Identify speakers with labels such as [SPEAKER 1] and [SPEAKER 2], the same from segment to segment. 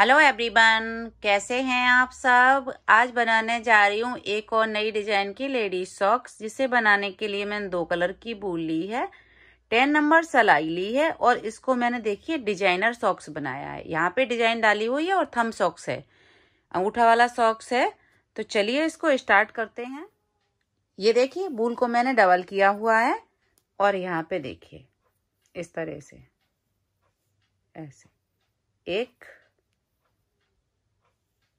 [SPEAKER 1] hello everyone कैसे हैं आप सब आज बनाने जा रही हूँ एक और नई डिजाइन की लेडीज सॉक्स जिसे बनाने के लिए मैंने दो कलर की बूल ली है टेन नंबर सलाई ली है और इसको मैंने देखिए डिजाइनर सॉक्स बनाया है यहाँ पे डिजाइन डाली हुई है और थम सॉक्स है अंगूठा वाला सॉक्स है तो चलिए इसको स्टार्ट करते हैं ये देखिए बूल को मैंने डबल किया हुआ है और यहाँ पे देखिए इस तरह से ऐसे एक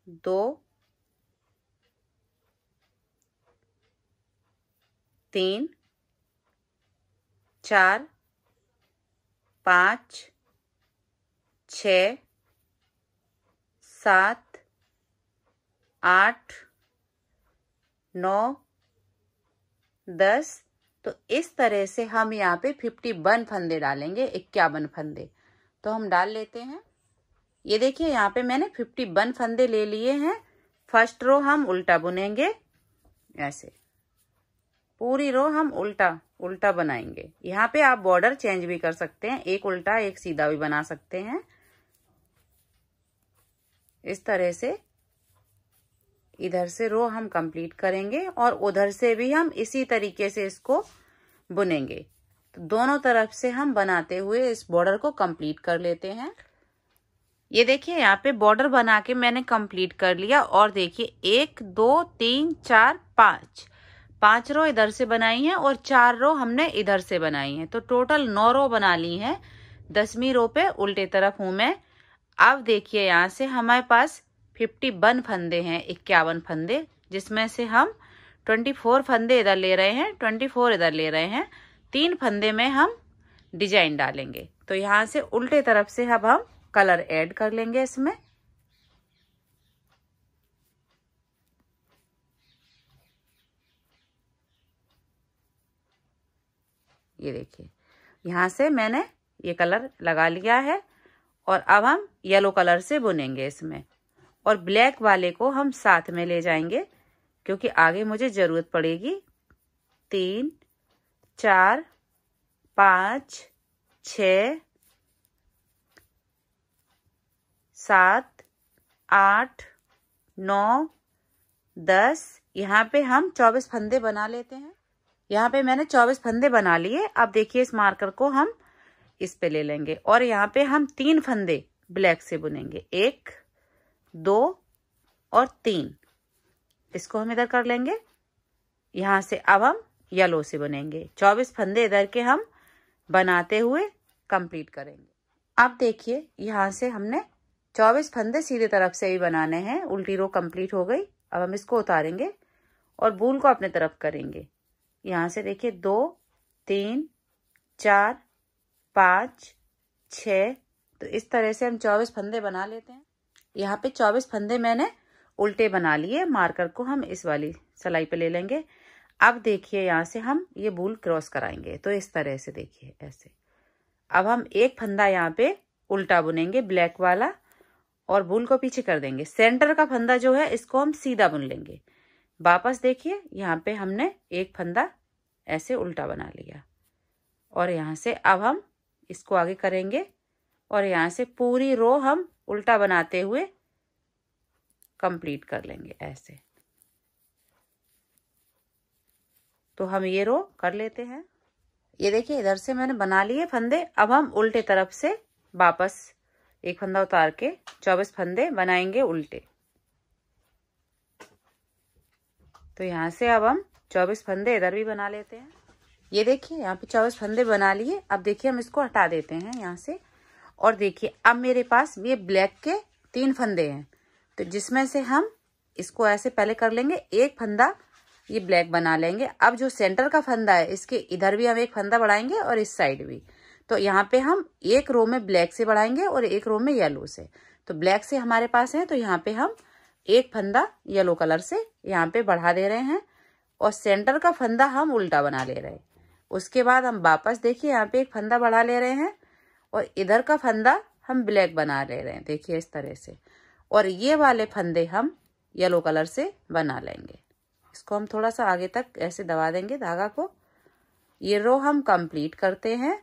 [SPEAKER 1] दो तीन चार पाँच छ सात आठ नौ दस तो इस तरह से हम यहाँ पे फिफ्टी वन फंदे डालेंगे इक्यावन फंदे तो हम डाल लेते हैं ये देखिए यहाँ पे मैंने फिफ्टी वन फंदे ले लिए हैं फर्स्ट रो हम उल्टा बुनेंगे ऐसे पूरी रो हम उल्टा उल्टा बनाएंगे यहाँ पे आप बॉर्डर चेंज भी कर सकते हैं एक उल्टा एक सीधा भी बना सकते हैं इस तरह से इधर से रो हम कंप्लीट करेंगे और उधर से भी हम इसी तरीके से इसको बुनेंगे तो दोनों तरफ से हम बनाते हुए इस बॉर्डर को कंप्लीट कर लेते हैं ये देखिए यहाँ पे बॉर्डर बना के मैंने कंप्लीट कर लिया और देखिए एक दो तीन चार पाँच पांच रो इधर से बनाई है और चार रो हमने इधर से बनाई है तो टोटल नौ रो बना ली है दसवीं रो पे उल्टे तरफ हूं मैं अब देखिए यहाँ से हमारे पास फिफ्टी वन फंदे हैं इक्यावन फंदे जिसमें से हम ट्वेंटी फोर फंदे इधर ले रहे हैं ट्वेंटी फोर इधर ले रहे हैं तीन फंदे में हम डिजाइन डालेंगे तो यहाँ से उल्टे तरफ से अब हम कलर ऐड कर लेंगे इसमें ये देखिए यहां से मैंने ये कलर लगा लिया है और अब हम येलो कलर से बुनेंगे इसमें और ब्लैक वाले को हम साथ में ले जाएंगे क्योंकि आगे मुझे ज़रूरत पड़ेगी तीन चार पाँच छ सात आठ नौ दस यहाँ पे हम चौबीस फंदे बना लेते हैं यहाँ पे मैंने चौबीस फंदे बना लिए अब देखिए इस मार्कर को हम इस पे ले लेंगे और यहाँ पे हम तीन फंदे ब्लैक से बुनेंगे एक दो और तीन इसको हम इधर कर लेंगे यहाँ से अब हम येलो से बनेंगे चौबीस फंदे इधर के हम बनाते हुए कंप्लीट करेंगे अब देखिए यहाँ से हमने चौबीस फंदे सीधे तरफ से ही बनाने हैं उल्टी रो कंप्लीट हो गई अब हम इसको उतारेंगे और बूल को अपने तरफ करेंगे यहाँ से देखिए दो तीन चार पाँच छ तो इस तरह से हम चौबीस फंदे बना लेते हैं यहाँ पे चौबीस फंदे मैंने उल्टे बना लिए मार्कर को हम इस वाली सिलाई पे ले लेंगे अब देखिए यहाँ से हम ये बूल क्रॉस कराएंगे तो इस तरह से देखिए ऐसे अब हम एक फंदा यहाँ पे उल्टा बुनेंगे ब्लैक वाला और भूल को पीछे कर देंगे सेंटर का फंदा जो है इसको हम सीधा बुन लेंगे वापस देखिए यहाँ पे हमने एक फंदा ऐसे उल्टा बना लिया और यहाँ से अब हम इसको आगे करेंगे और यहाँ से पूरी रो हम उल्टा बनाते हुए कंप्लीट कर लेंगे ऐसे तो हम ये रो कर लेते हैं ये देखिए इधर से मैंने बना लिए फंदे अब हम उल्टे तरफ से वापस एक फंदा उतार के चौबीस फंदे बनाएंगे उल्टे तो यहाँ से अब हम चौबीस फंदे इधर भी बना लेते हैं ये देखिए यहाँ पे चौबीस फंदे बना लिए अब देखिए हम इसको हटा देते हैं यहाँ से और देखिए अब मेरे पास ये ब्लैक के तीन फंदे हैं तो जिसमें से हम इसको ऐसे पहले कर लेंगे एक फंदा ये ब्लैक बना लेंगे अब जो सेंटर का फंदा है इसके इधर भी हम एक फंदा बढ़ाएंगे और इस साइड भी तो यहाँ पे हम एक रो में ब्लैक से बढ़ाएंगे और एक रो में येलो से तो ब्लैक से हमारे पास है तो यहाँ पे हम एक फंदा येलो कलर से यहाँ पे बढ़ा दे रहे हैं और सेंटर का फंदा हम उल्टा बना ले रहे हैं उसके बाद हम वापस देखिए यहाँ पे एक फंदा बढ़ा ले रहे हैं और इधर का फंदा हम ब्लैक बना ले रहे हैं देखिए इस तरह से और ये वाले फंदे हम येलो कलर से बना लेंगे इसको हम थोड़ा सा आगे तक ऐसे दबा देंगे धागा को ये रो हम कंप्लीट करते हैं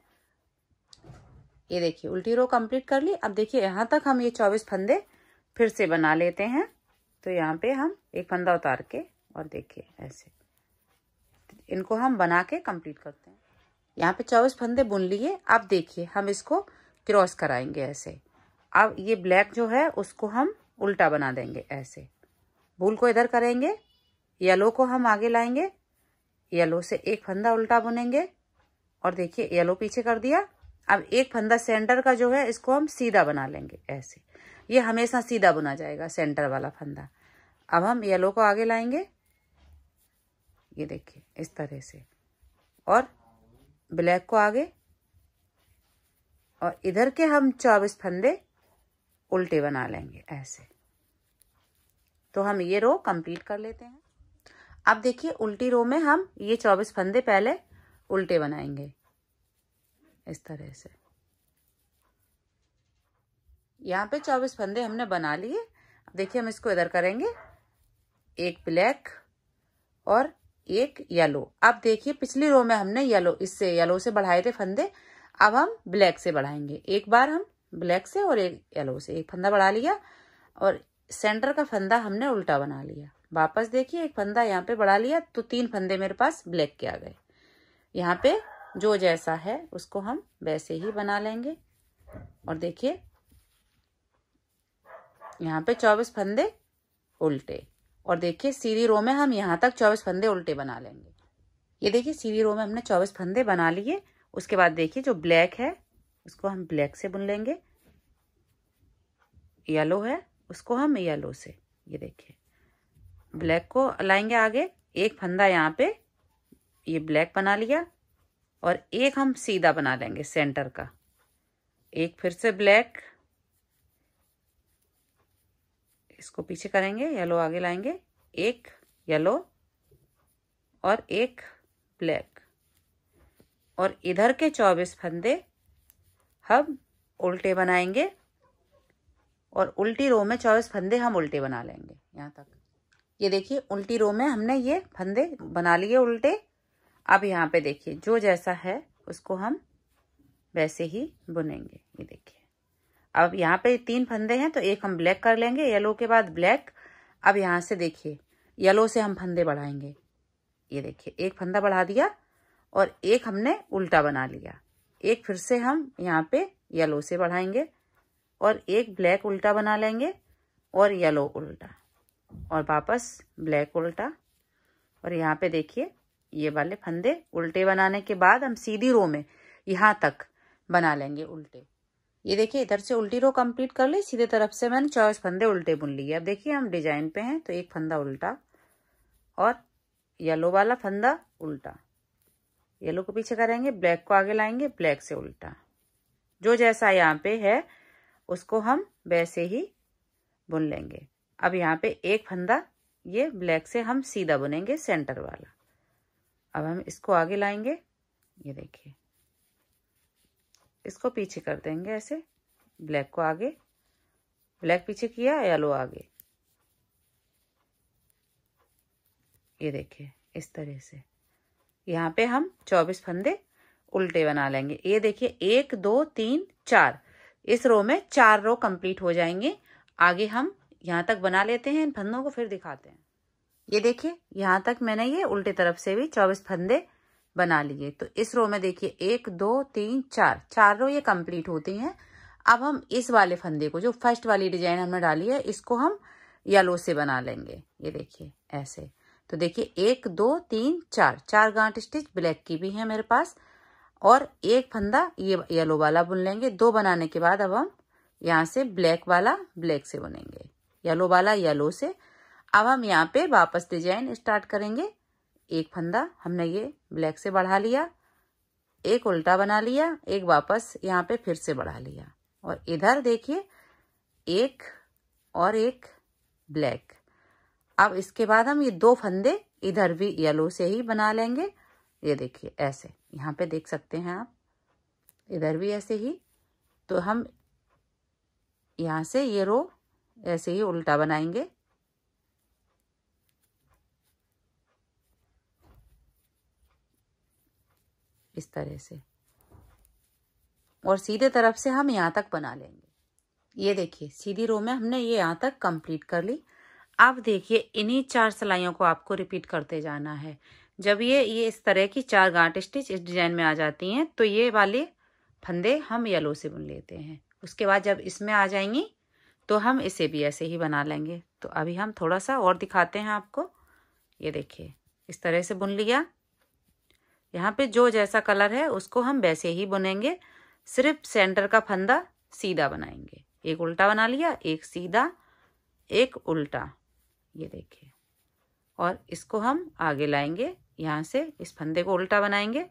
[SPEAKER 1] ये देखिए उल्टी रो कंप्लीट कर ली अब देखिए यहाँ तक हम ये चौबीस फंदे फिर से बना लेते हैं तो यहाँ पे हम एक फंदा उतार के और देखिए ऐसे इनको हम बना के कंप्लीट करते हैं यहाँ पे चौबीस फंदे बुन लिए अब देखिए हम इसको क्रॉस कराएंगे ऐसे अब ये ब्लैक जो है उसको हम उल्टा बना देंगे ऐसे भूल को इधर करेंगे येलो को हम आगे लाएंगे येलो से एक फंदा उल्टा बुनेंगे और देखिए येलो पीछे कर दिया अब एक फंदा सेंटर का जो है इसको हम सीधा बना लेंगे ऐसे ये हमेशा सीधा बुना जाएगा सेंटर वाला फंदा अब हम येलो को आगे लाएंगे ये देखिए इस तरह से और ब्लैक को आगे और इधर के हम चौबीस फंदे उल्टे बना लेंगे ऐसे तो हम ये रो कंप्लीट कर लेते हैं अब देखिए उल्टी रो में हम ये चौबीस फंदे पहले उल्टे बनाएंगे इस तरह से यहाँ पे चौबीस फंदे हमने बना लिए देखिए हम इसको इधर करेंगे एक ब्लैक और एक येलो अब देखिए पिछली रो में हमने येलो इससे येलो से बढ़ाए थे फंदे अब हम ब्लैक से बढ़ाएंगे एक बार हम ब्लैक से और एक येलो से एक फंदा बढ़ा लिया और सेंटर का फंदा हमने उल्टा बना लिया वापस देखिए एक फंदा यहाँ पे बढ़ा लिया तो तीन फंदे मेरे पास ब्लैक के आ गए यहाँ पे जो जैसा है उसको हम वैसे ही बना लेंगे और देखिए यहाँ पे चौबीस फंदे उल्टे और देखिए सीधी रो में हम यहाँ तक चौबीस फंदे उल्टे बना लेंगे ये देखिए सीधी रो में हमने चौबीस फंदे बना लिए उसके बाद देखिए जो ब्लैक है उसको हम ब्लैक से बुन लेंगे येलो है उसको हम येलो से ये देखिए ब्लैक को लाएंगे आगे एक फंदा यहाँ पे ये ब्लैक बना लिया और एक हम सीधा बना लेंगे सेंटर का एक फिर से ब्लैक इसको पीछे करेंगे येलो आगे लाएंगे एक येलो और एक ब्लैक और इधर के चौबीस फंदे हम उल्टे बनाएंगे और उल्टी रो में चौबीस फंदे हम उल्टे बना लेंगे यहाँ तक ये देखिए उल्टी रो में हमने ये फंदे बना लिए उल्टे अब यहाँ पे देखिए जो जैसा है उसको हम वैसे ही बुनेंगे ये देखिए अब यहाँ पे तीन फंदे हैं तो एक हम ब्लैक कर लेंगे येलो के बाद ब्लैक अब यहाँ से देखिए येलो से हम फंदे बढ़ाएंगे ये देखिए एक फंदा बढ़ा दिया और एक हमने उल्टा बना लिया एक फिर से हम यहाँ पे येलो से बढ़ाएंगे और एक ब्लैक उल्टा बना लेंगे और येलो उल्टा और वापस ब्लैक उल्टा और यहाँ पे देखिए ये वाले फंदे उल्टे बनाने के बाद हम सीधी रो में यहाँ तक बना लेंगे उल्टे ये देखिए इधर से उल्टी रो कंप्लीट कर ली सीधे तरफ से मैंने चौबीस फंदे उल्टे बुन लिए अब देखिए हम डिजाइन पे हैं तो एक फंदा उल्टा और येलो वाला फंदा उल्टा येलो को पीछे करेंगे ब्लैक को आगे लाएंगे ब्लैक से उल्टा जो जैसा यहाँ पे है उसको हम वैसे ही बुन लेंगे अब यहाँ पे एक फंदा ये ब्लैक से हम सीधा बुनेंगे सेंटर वाला अब हम इसको आगे लाएंगे ये देखिए इसको पीछे कर देंगे ऐसे ब्लैक को आगे ब्लैक पीछे किया येलो आगे ये देखिए इस तरह से यहाँ पे हम चौबीस फंदे उल्टे बना लेंगे ये देखिए एक दो तीन चार इस रो में चार रो कंप्लीट हो जाएंगे आगे हम यहाँ तक बना लेते हैं इन फंदों को फिर दिखाते हैं ये देखिए यहाँ तक मैंने ये उल्टी तरफ से भी चौबीस फंदे बना लिए तो इस रो में देखिए एक दो तीन चार चार रो ये कंप्लीट होती हैं अब हम इस वाले फंदे को जो फर्स्ट वाली डिजाइन हमने डाली है इसको हम येलो से बना लेंगे ये देखिए ऐसे तो देखिए एक दो तीन चार चार गांठ स्टिच ब्लैक की भी है मेरे पास और एक फंदा ये येलो वाला बुन लेंगे दो बनाने के बाद अब हम यहाँ से ब्लैक वाला ब्लैक से बुनेंगे येलो वाला येलो से अब हम यहाँ पे वापस डिजाइन स्टार्ट करेंगे एक फंदा हमने ये ब्लैक से बढ़ा लिया एक उल्टा बना लिया एक वापस यहाँ पे फिर से बढ़ा लिया और इधर देखिए एक और एक ब्लैक अब इसके बाद हम ये दो फंदे इधर भी येलो से ही बना लेंगे ये देखिए ऐसे यहाँ पे देख सकते हैं आप इधर भी ऐसे ही तो हम यहाँ से ये रो ऐसे ही उल्टा बनाएंगे इस तरह से और सीधे तरफ से हम यहाँ तक बना लेंगे ये देखिए सीधी रो में हमने ये यहाँ तक कंप्लीट कर ली अब देखिए इन्हीं चार सिलाइयों को आपको रिपीट करते जाना है जब ये ये इस तरह की चार गांठ स्टिच इस डिजाइन में आ जाती हैं तो ये वाले फंदे हम येलो से बुन लेते हैं उसके बाद जब इसमें आ जाएंगी तो हम इसे भी ऐसे ही बना लेंगे तो अभी हम थोड़ा सा और दिखाते हैं आपको ये देखिए इस तरह से बुन लिया यहाँ पे जो जैसा कलर है उसको हम वैसे ही बुनेंगे सिर्फ सेंटर का फंदा सीधा बनाएंगे एक उल्टा बना लिया एक सीधा एक उल्टा ये देखिए और इसको हम आगे लाएंगे यहाँ से इस फंदे को उल्टा बनाएंगे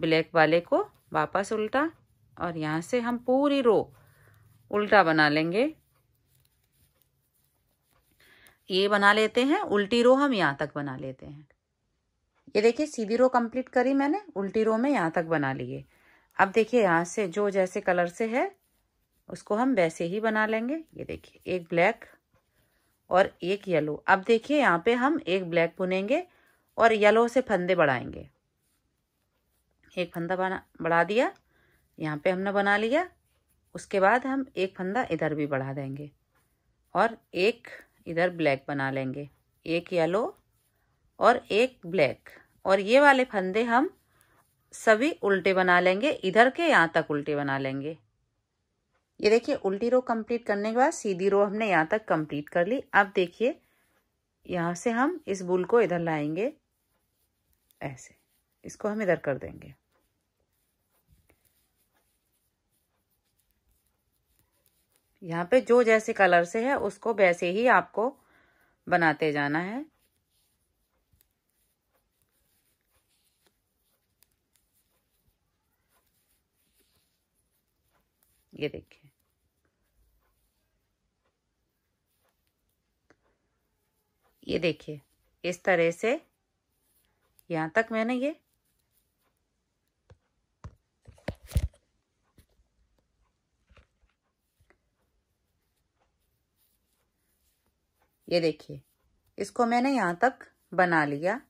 [SPEAKER 1] ब्लैक वाले को वापस उल्टा और यहाँ से हम पूरी रो उल्टा बना लेंगे ये बना लेते हैं उल्टी रो हम यहाँ तक बना लेते हैं ये देखिए सीधी रो कंप्लीट करी मैंने उल्टी रो में यहाँ तक बना लिए अब देखिए यहाँ से जो जैसे कलर से है उसको हम वैसे ही बना लेंगे ये देखिए एक ब्लैक और एक येलो अब देखिए यहाँ पे हम एक ब्लैक बुनेंगे और येलो से फंदे बढ़ाएंगे एक फंदा बना बढ़ा दिया यहाँ पे हमने बना लिया उसके बाद हम एक फंदा इधर भी बढ़ा देंगे और एक इधर ब्लैक बना लेंगे एक येलो और एक ब्लैक और ये वाले फंदे हम सभी उल्टे बना लेंगे इधर के यहाँ तक उल्टे बना लेंगे ये देखिए उल्टी रो कंप्लीट करने के बाद सीधी रो हमने यहाँ तक कंप्लीट कर ली अब देखिए यहाँ से हम इस बुल को इधर लाएंगे ऐसे इसको हम इधर कर देंगे यहाँ पे जो जैसे कलर से है उसको वैसे ही आपको बनाते जाना है ये देखिए ये देखिए इस तरह से यहां तक मैंने ये ये देखिए इसको मैंने यहां तक बना लिया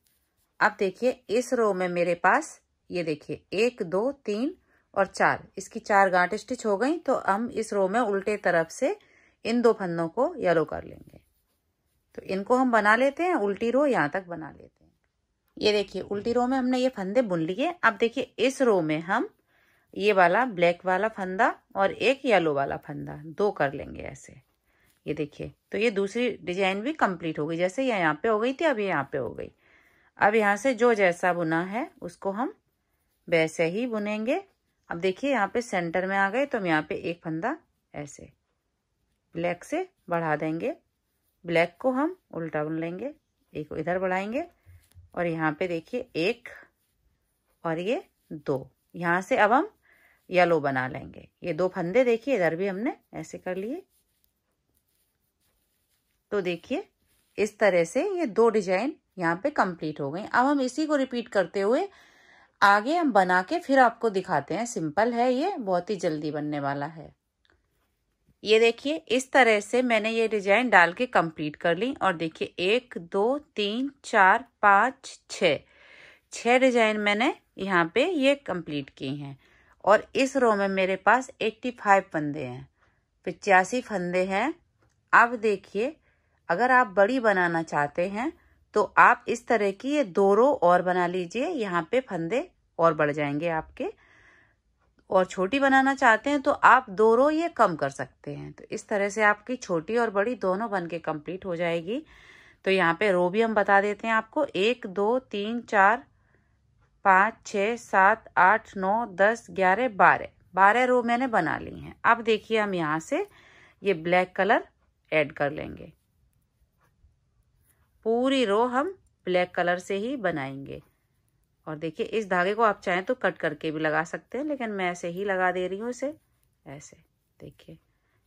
[SPEAKER 1] अब देखिए इस रो में मेरे पास ये देखिए एक दो तीन और चार इसकी चार गांठ स्टिच हो गई तो हम इस रो में उल्टे तरफ से इन दो फंदों को येलो कर लेंगे तो इनको हम बना लेते हैं उल्टी रो यहाँ तक बना लेते हैं ये देखिए उल्टी रो में हमने ये फंदे बुन लिए अब देखिए इस रो में हम ये वाला ब्लैक वाला फंदा और एक येलो वाला फंदा दो कर लेंगे ऐसे ये देखिए तो ये दूसरी डिजाइन भी कंप्लीट हो गई जैसे ये यहाँ पे हो गई थी अब ये यहाँ पे हो गई अब यहाँ से जो जैसा बुना है उसको हम वैसे ही बुनेंगे अब देखिए यहाँ पे सेंटर में आ गए तो हम यहाँ पे एक फंदा ऐसे ब्लैक से बढ़ा देंगे ब्लैक को हम उल्टा बुन लेंगे एक इधर बढ़ाएंगे और यहाँ पे देखिए एक और ये दो यहाँ से अब हम येलो बना लेंगे ये दो फंदे देखिए इधर भी हमने ऐसे कर लिए तो देखिए इस तरह से ये दो डिजाइन यहाँ पे कंप्लीट हो गई अब हम इसी को रिपीट करते हुए आगे हम बना के फिर आपको दिखाते हैं सिंपल है ये बहुत ही जल्दी बनने वाला है ये देखिए इस तरह से मैंने ये डिजाइन डाल के कंप्लीट कर ली और देखिए एक दो तीन चार पाँच छ छः डिजाइन मैंने यहाँ पे ये कंप्लीट की हैं और इस रो में मेरे पास 85 फंदे हैं पचासी फंदे हैं अब देखिए अगर आप बड़ी बनाना चाहते हैं तो आप इस तरह की ये दो रो और बना लीजिए यहाँ पे फंदे और बढ़ जाएंगे आपके और छोटी बनाना चाहते हैं तो आप दो रो ये कम कर सकते हैं तो इस तरह से आपकी छोटी और बड़ी दोनों बन के कम्प्लीट हो जाएगी तो यहाँ पे रो भी हम बता देते हैं आपको एक दो तीन चार पाँच छः सात आठ नौ दस ग्यारह बारह बारह रो मैंने बना ली हैं अब देखिए हम यहाँ से ये ब्लैक कलर ऐड कर लेंगे पूरी रो हम ब्लैक कलर से ही बनाएंगे और देखिए इस धागे को आप चाहें तो कट करके भी लगा सकते हैं लेकिन मैं ऐसे ही लगा दे रही हूँ इसे ऐसे देखिए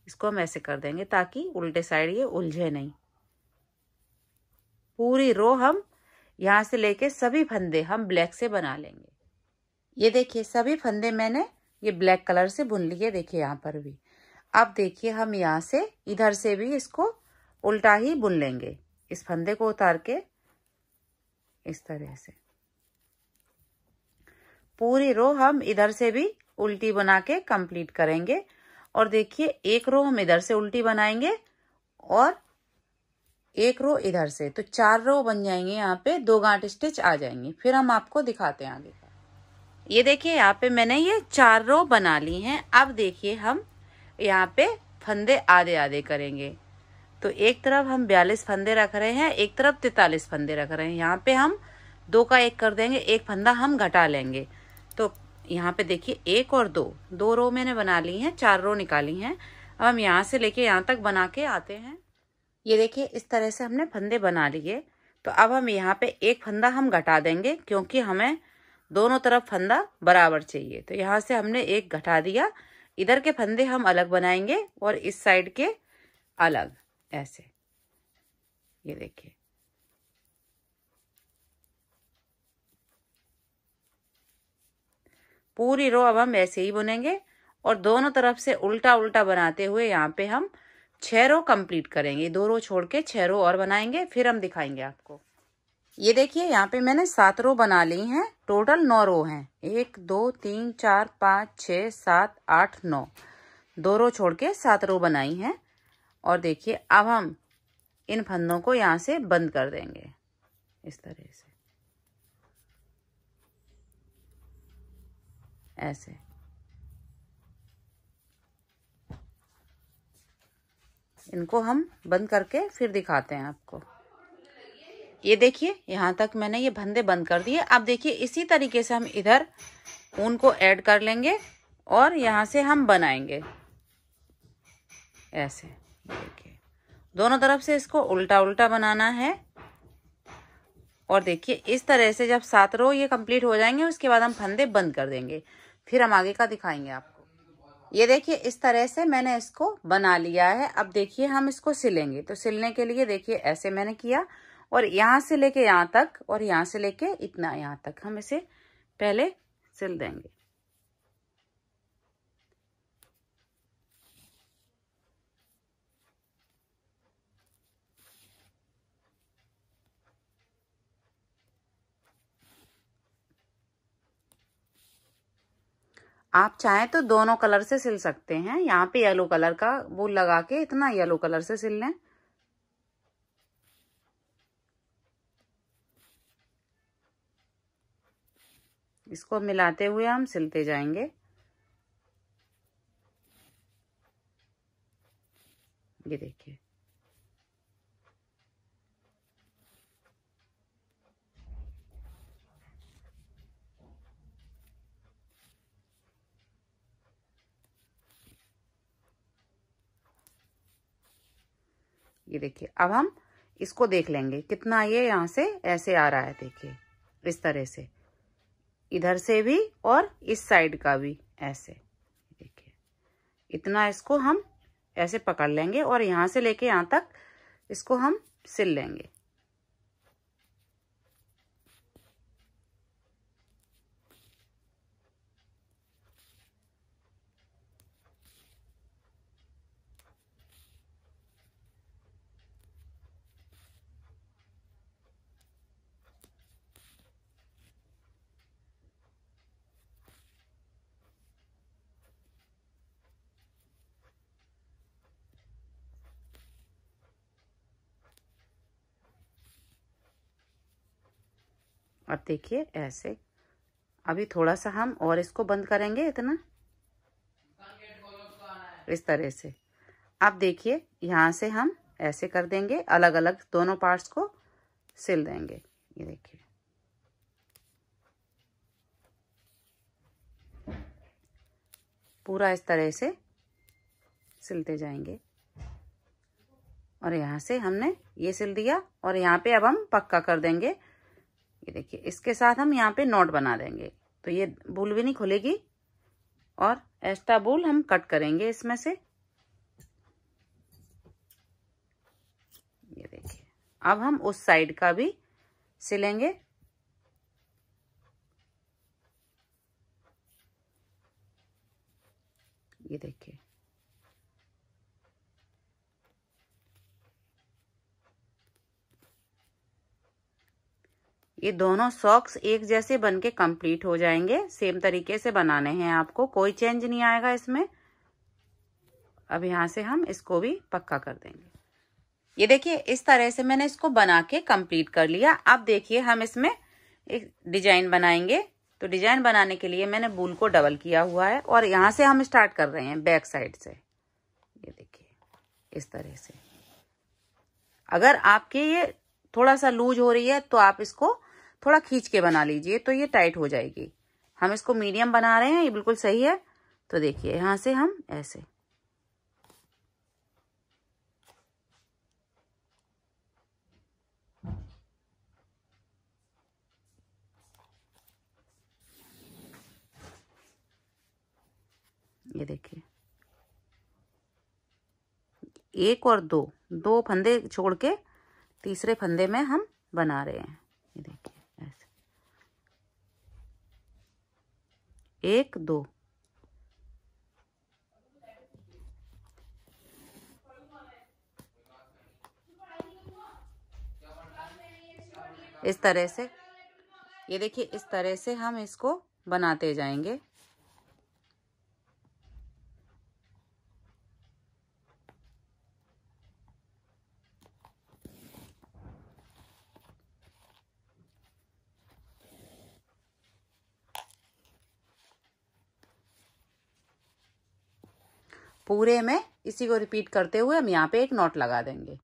[SPEAKER 1] इसको हम ऐसे कर देंगे ताकि उल्टे साइड ये उलझे नहीं पूरी रो हम यहाँ से लेके सभी फंदे हम ब्लैक से बना लेंगे ये देखिए सभी फंदे मैंने ये ब्लैक कलर से बुन लिए देखिए यहाँ पर भी अब देखिए हम यहाँ से इधर से भी इसको उल्टा ही बुन लेंगे इस फंदे को उतार के इस तरह से पूरी रो हम इधर से भी उल्टी बना के कंप्लीट करेंगे और देखिए एक रो हम इधर से उल्टी बनाएंगे और एक रो इधर से तो चार रो बन जाएंगे यहाँ पे दो गांठ स्टिच आ जाएंगे फिर हम आपको दिखाते हैं आगे का ये देखिए यहाँ पे मैंने ये चार रो बना ली हैं अब देखिए हम यहाँ पे फंदे आधे आधे करेंगे तो एक तरफ हम बयालीस फंदे रख रहे हैं एक तरफ तैतालीस फंदे रख रहे हैं यहाँ पे हम दो का एक कर देंगे एक फंदा हम घटा लेंगे तो यहाँ पे देखिए एक और दो दो रो मैंने बना ली हैं चार रो निकाली हैं अब हम यहाँ से लेके यहाँ तक बना के आते हैं ये देखिए इस तरह से हमने फंदे बना लिए तो अब हम यहाँ पे एक फंदा हम घटा देंगे क्योंकि हमें दोनों तरफ फंदा बराबर चाहिए तो यहाँ से हमने एक घटा दिया इधर के फंदे हम अलग बनाएंगे और इस साइड के अलग ऐसे ये देखिए पूरी रो अब हम ऐसे ही बुनेंगे और दोनों तरफ से उल्टा उल्टा बनाते हुए यहाँ पे हम छह रो कंप्लीट करेंगे दो रो छोड़ के छह रो और बनाएंगे फिर हम दिखाएंगे आपको ये देखिए यहाँ पे मैंने सात रो बना ली हैं टोटल नौ रो हैं एक दो तीन चार पाँच छ सात आठ नौ दो रो छोड़ के सात रो बनाई हैं और देखिए अब हम इन फंदों को यहाँ से बंद कर देंगे इस तरह से ऐसे इनको हम बंद करके फिर दिखाते हैं आपको ये देखिए यहाँ तक मैंने ये फंदे बंद कर दिए अब देखिए इसी तरीके से हम इधर ऊन को ऐड कर लेंगे और यहाँ से हम बनाएंगे ऐसे देखिए दोनों तरफ से इसको उल्टा उल्टा बनाना है और देखिए इस तरह से जब सात रो ये कंप्लीट हो जाएंगे उसके बाद हम फंदे बंद कर देंगे फिर हम आगे का दिखाएंगे आपको ये देखिए इस तरह से मैंने इसको बना लिया है अब देखिए हम इसको सिलेंगे तो सिलने के लिए देखिए ऐसे मैंने किया और यहाँ से लेके यहाँ तक और यहाँ से लेके इतना यहाँ तक हम इसे पहले सिल देंगे आप चाहें तो दोनों कलर से सिल सकते हैं यहाँ पे येलो कलर का वो लगा के इतना येलो कलर से सिल लें इसको मिलाते हुए हम सिलते जाएंगे ये देखिए ये देखिए अब हम इसको देख लेंगे कितना ये यहाँ से ऐसे आ रहा है देखिए इस तरह से इधर से भी और इस साइड का भी ऐसे देखिए इतना इसको हम ऐसे पकड़ लेंगे और यहाँ से लेके यहाँ तक इसको हम सिल लेंगे और देखिए ऐसे अभी थोड़ा सा हम और इसको बंद करेंगे इतना इस तरह से अब देखिए यहाँ से हम ऐसे कर देंगे अलग अलग दोनों पार्ट्स को सिल देंगे ये देखिए पूरा इस तरह से सिलते जाएंगे और यहाँ से हमने ये सिल दिया और यहाँ पे अब हम पक्का कर देंगे ये देखिए इसके साथ हम यहाँ पे नॉट बना देंगे तो ये बुल भी नहीं खुलेगी और एस्टा बुल हम कट करेंगे इसमें से ये देखिए अब हम उस साइड का भी सिलेंगे ये दोनों सॉक्स एक जैसे बन के कम्प्लीट हो जाएंगे सेम तरीके से बनाने हैं आपको कोई चेंज नहीं आएगा इसमें अब यहाँ से हम इसको भी पक्का कर देंगे ये देखिए इस तरह से मैंने इसको बना के कंप्लीट कर लिया अब देखिए हम इसमें एक डिजाइन बनाएंगे तो डिजाइन बनाने के लिए मैंने बूल को डबल किया हुआ है और यहाँ से हम स्टार्ट कर रहे हैं बैक साइड से ये देखिए इस तरह से अगर आपके ये थोड़ा सा लूज हो रही है तो आप इसको थोड़ा खींच के बना लीजिए तो ये टाइट हो जाएगी हम इसको मीडियम बना रहे हैं ये बिल्कुल सही है तो देखिए यहां से हम ऐसे ये देखिए एक और दो दो फंदे छोड़ के तीसरे फंदे में हम बना रहे हैं ये देखिए एक दो इस तरह से ये देखिए इस तरह से हम इसको बनाते जाएंगे पूरे में इसी को रिपीट करते हुए हम यहाँ पे एक नॉट लगा देंगे